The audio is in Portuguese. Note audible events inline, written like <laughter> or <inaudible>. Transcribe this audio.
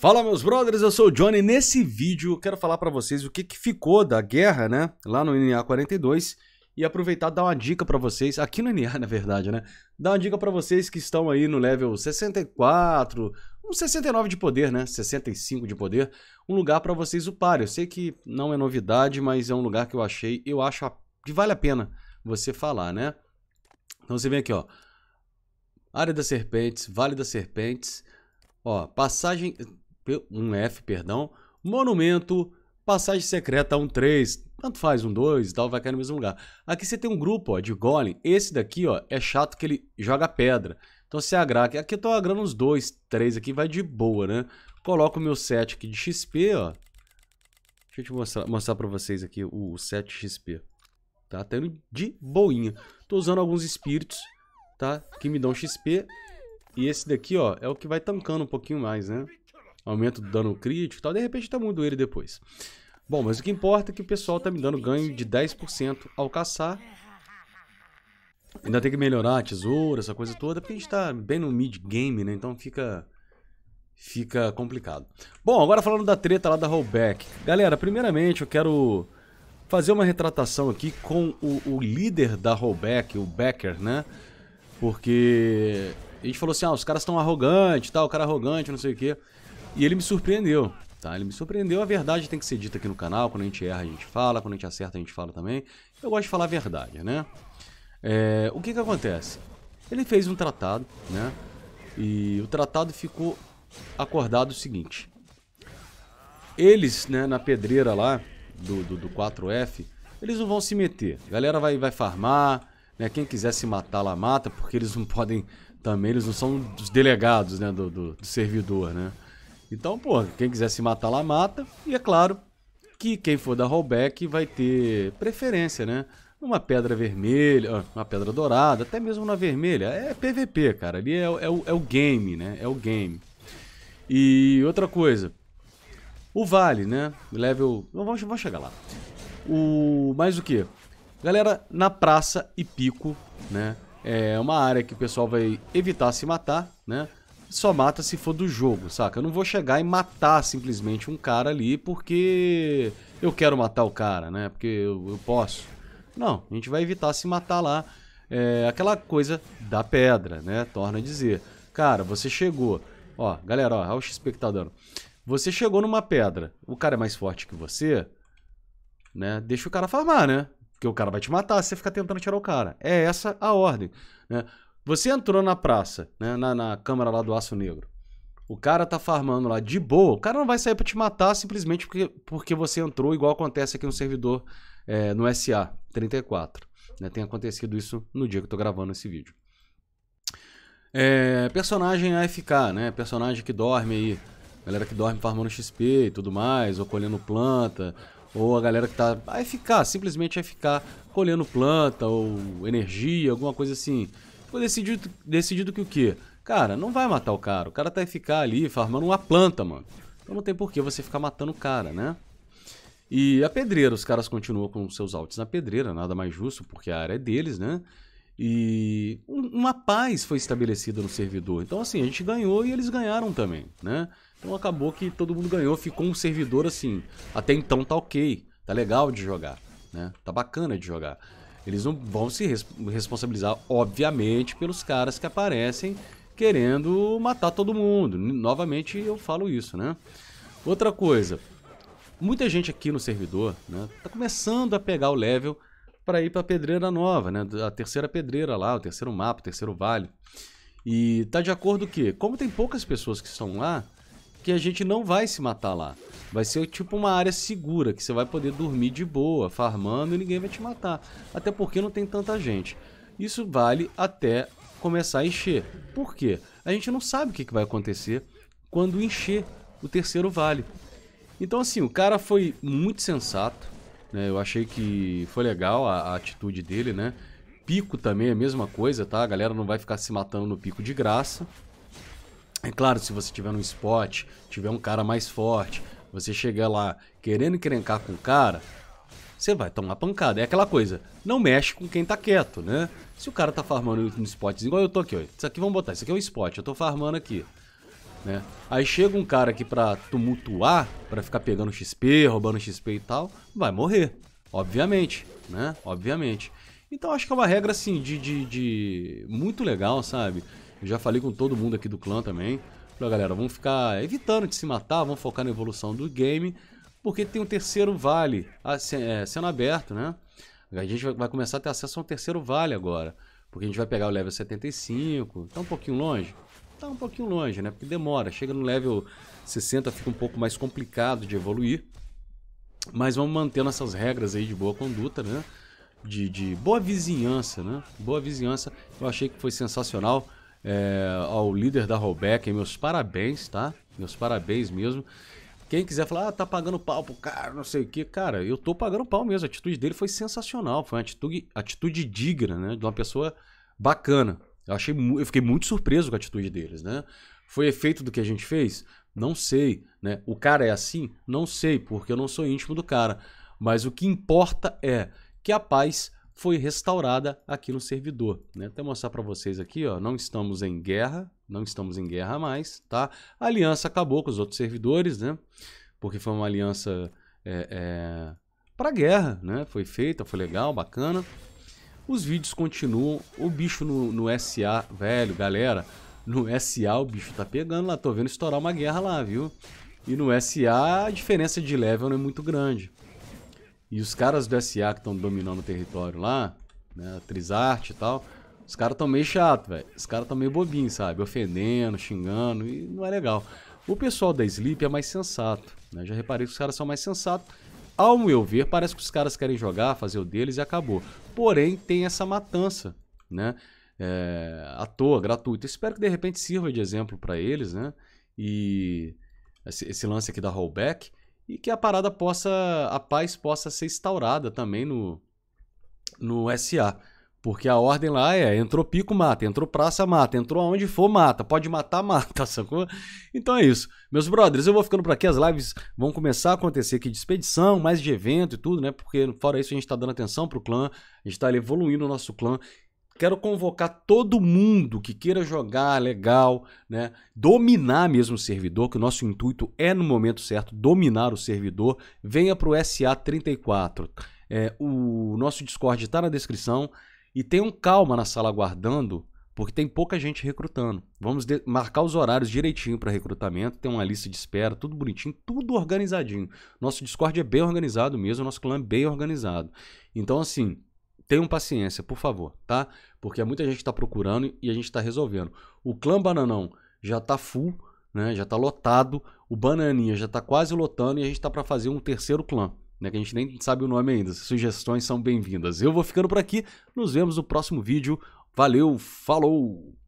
Fala meus brothers, eu sou o Johnny. Nesse vídeo quero falar para vocês o que, que, ficou da guerra, né, lá no NA 42 e aproveitar dar uma dica para vocês aqui no NA, <laughs> na verdade, né? Dar uma dica para vocês que estão aí no level 64, um 69 de poder, né? 65 de poder, um lugar para vocês uparem. Eu sei que não é novidade, mas é um lugar que eu achei, eu acho que vale a pena você falar, né? Então você vem aqui, ó. Área das Serpentes, Vale das Serpentes, ó, passagem um F, perdão, monumento, passagem secreta 13, tanto faz um 2 e tal, vai cair no mesmo lugar. Aqui você tem um grupo ó, de golem, esse daqui ó, é chato que ele joga pedra. Então você agra aqui, aqui eu tô agrando uns 2, 3 aqui, vai de boa, né? Coloco o meu 7 aqui de XP, ó. Deixa eu te mostrar, mostrar pra vocês aqui o, o 7 XP. Tá, tendo de boinha. Tô usando alguns espíritos, tá? Que me dão XP. E esse daqui, ó, é o que vai tancando um pouquinho mais, né? aumento do dano crítico e tal. De repente tá mudo ele depois. Bom, mas o que importa é que o pessoal tá me dando ganho de 10% ao caçar. Ainda tem que melhorar a tesoura, essa coisa toda, porque a gente tá bem no mid-game, né? Então fica fica complicado. Bom, agora falando da treta lá da rollback. Galera, primeiramente eu quero fazer uma retratação aqui com o, o líder da rollback, o Becker, né? Porque a gente falou assim, ah, os caras estão arrogantes, tal, tá? o cara arrogante, não sei o quê. E ele me surpreendeu, tá? Ele me surpreendeu. A verdade tem que ser dita aqui no canal. Quando a gente erra, a gente fala. Quando a gente acerta, a gente fala também. Eu gosto de falar a verdade, né? É, o que que acontece? Ele fez um tratado, né? E o tratado ficou acordado o seguinte. Eles, né, na pedreira lá do, do, do 4F, eles não vão se meter. A galera vai, vai farmar, né? Quem quiser se matar lá mata, porque eles não podem também, eles não são os delegados, né, do, do, do servidor, né? Então, pô, quem quiser se matar lá, mata. E é claro que quem for da rollback vai ter preferência, né? Uma pedra vermelha, ah, uma pedra dourada, até mesmo na vermelha. É PVP, cara. Ali é, é, o, é o game, né? É o game. E outra coisa. O vale, né? Level... Vamos, vamos chegar lá. O... Mais o quê? Galera, na praça e pico, né? É uma área que o pessoal vai evitar se matar, né? só mata se for do jogo, saca? Eu não vou chegar e matar simplesmente um cara ali porque eu quero matar o cara, né? Porque eu, eu posso. Não, a gente vai evitar se matar lá. É, aquela coisa da pedra, né? Torna a dizer. Cara, você chegou. Ó, galera, ó, olha o XP que tá dando. Você chegou numa pedra, o cara é mais forte que você, né? Deixa o cara farmar, né? Porque o cara vai te matar se você ficar tentando tirar o cara. É essa a ordem, né? Você entrou na praça, né, na, na câmara lá do Aço Negro. O cara tá farmando lá de boa. O cara não vai sair para te matar simplesmente porque, porque você entrou, igual acontece aqui no servidor é, no SA 34. Né? Tem acontecido isso no dia que eu tô gravando esse vídeo. É, personagem AFK, né? Personagem que dorme aí. Galera que dorme farmando XP e tudo mais, ou colhendo planta, ou a galera que tá AFK, simplesmente AFK, colhendo planta ou energia, alguma coisa assim. Foi decidido, decidido que o quê? Cara, não vai matar o cara. O cara tá ficar ali farmando uma planta, mano. Então não tem por que você ficar matando o cara, né? E a pedreira, os caras continuam com seus altos na pedreira, nada mais justo, porque a área é deles, né? E uma paz foi estabelecida no servidor. Então, assim, a gente ganhou e eles ganharam também, né? Então acabou que todo mundo ganhou, ficou um servidor assim. Até então tá ok, tá legal de jogar, né? Tá bacana de jogar. Eles não vão se res responsabilizar, obviamente, pelos caras que aparecem querendo matar todo mundo. Novamente eu falo isso, né? Outra coisa, muita gente aqui no servidor, né, tá começando a pegar o level para ir para a pedreira nova, né? A terceira pedreira lá, o terceiro mapa, o terceiro vale. E tá de acordo que, como tem poucas pessoas que estão lá, que a gente não vai se matar lá. Vai ser tipo uma área segura, que você vai poder dormir de boa, farmando e ninguém vai te matar. Até porque não tem tanta gente. Isso vale até começar a encher. Por quê? A gente não sabe o que vai acontecer quando encher o terceiro vale. Então, assim, o cara foi muito sensato. Né? Eu achei que foi legal a, a atitude dele, né? Pico também é a mesma coisa, tá? A galera não vai ficar se matando no pico de graça. É claro, se você tiver num spot, tiver um cara mais forte, você chegar lá querendo encrencar com o cara, você vai tomar pancada. É aquela coisa, não mexe com quem tá quieto, né? Se o cara tá farmando no spot, igual eu tô aqui, ó. Isso aqui vamos botar, isso aqui é um spot, eu tô farmando aqui. Né? Aí chega um cara aqui pra tumultuar, pra ficar pegando XP, roubando XP e tal, vai morrer. Obviamente, né? Obviamente. Então acho que é uma regra assim de, de, de... muito legal, sabe? já falei com todo mundo aqui do clã também. Falei, galera, vamos ficar evitando de se matar, vamos focar na evolução do game, porque tem um terceiro vale é, sendo aberto, né? A gente vai começar a ter acesso a um terceiro vale agora, porque a gente vai pegar o level 75, tá um pouquinho longe? Tá um pouquinho longe, né? Porque demora, chega no level 60 fica um pouco mais complicado de evoluir, mas vamos mantendo essas regras aí de boa conduta, né? De, de boa vizinhança, né? Boa vizinhança, eu achei que foi sensacional é, ao líder da Robeck, meus parabéns, tá? Meus parabéns mesmo. Quem quiser falar, ah, tá pagando pau pro cara, não sei o que, cara, eu tô pagando pau mesmo. A atitude dele foi sensacional, foi uma atitude, atitude digna, né? De uma pessoa bacana. Eu, achei, eu fiquei muito surpreso com a atitude deles, né? Foi efeito do que a gente fez? Não sei, né? O cara é assim? Não sei, porque eu não sou íntimo do cara. Mas o que importa é que a paz foi restaurada aqui no servidor. Né? Até mostrar para vocês aqui, ó, não estamos em guerra, não estamos em guerra mais, tá? A aliança acabou com os outros servidores, né? Porque foi uma aliança é, é, para guerra, né? Foi feita, foi legal, bacana. Os vídeos continuam, o bicho no, no SA, velho, galera, no SA o bicho tá pegando lá, tô vendo estourar uma guerra lá, viu? E no SA a diferença de level não é muito grande. E os caras do SA que estão dominando o território lá, né, Trisarte e tal, os caras estão meio chato, velho. Os caras estão meio bobinhos, sabe? Ofendendo, xingando, e não é legal. O pessoal da Sleep é mais sensato, né? Já reparei que os caras são mais sensatos. Ao meu ver, parece que os caras querem jogar, fazer o deles e acabou. Porém, tem essa matança, né? É, à toa, gratuita. Espero que de repente sirva de exemplo para eles, né? E esse, esse lance aqui da rollback e que a parada possa, a paz possa ser instaurada também no, no SA. Porque a ordem lá é, entrou pico, mata, entrou praça, mata, entrou aonde for, mata, pode matar, <laughs> mata, sacou? Então é isso. Meus brothers, eu vou ficando por aqui, as lives vão começar a acontecer aqui de expedição, mais de evento e tudo, né? Porque fora isso a gente tá dando atenção pro clã, a gente tá evoluindo o nosso clã Quero convocar todo mundo que queira jogar legal, né? Dominar mesmo o servidor, que o nosso intuito é no momento certo dominar o servidor. Venha para o SA34. É, o nosso Discord está na descrição e tenham calma na sala aguardando, porque tem pouca gente recrutando. Vamos marcar os horários direitinho para recrutamento, tem uma lista de espera, tudo bonitinho, tudo organizadinho. Nosso Discord é bem organizado mesmo, nosso clã é bem organizado. Então, assim, Tenham paciência, por favor, tá? Porque muita gente está procurando e a gente está resolvendo. O clã Bananão já está full, né? Já está lotado. O Bananinha já está quase lotando e a gente está para fazer um terceiro clã, né? Que a gente nem sabe o nome ainda. Sugestões são bem-vindas. Eu vou ficando por aqui. Nos vemos no próximo vídeo. Valeu, falou!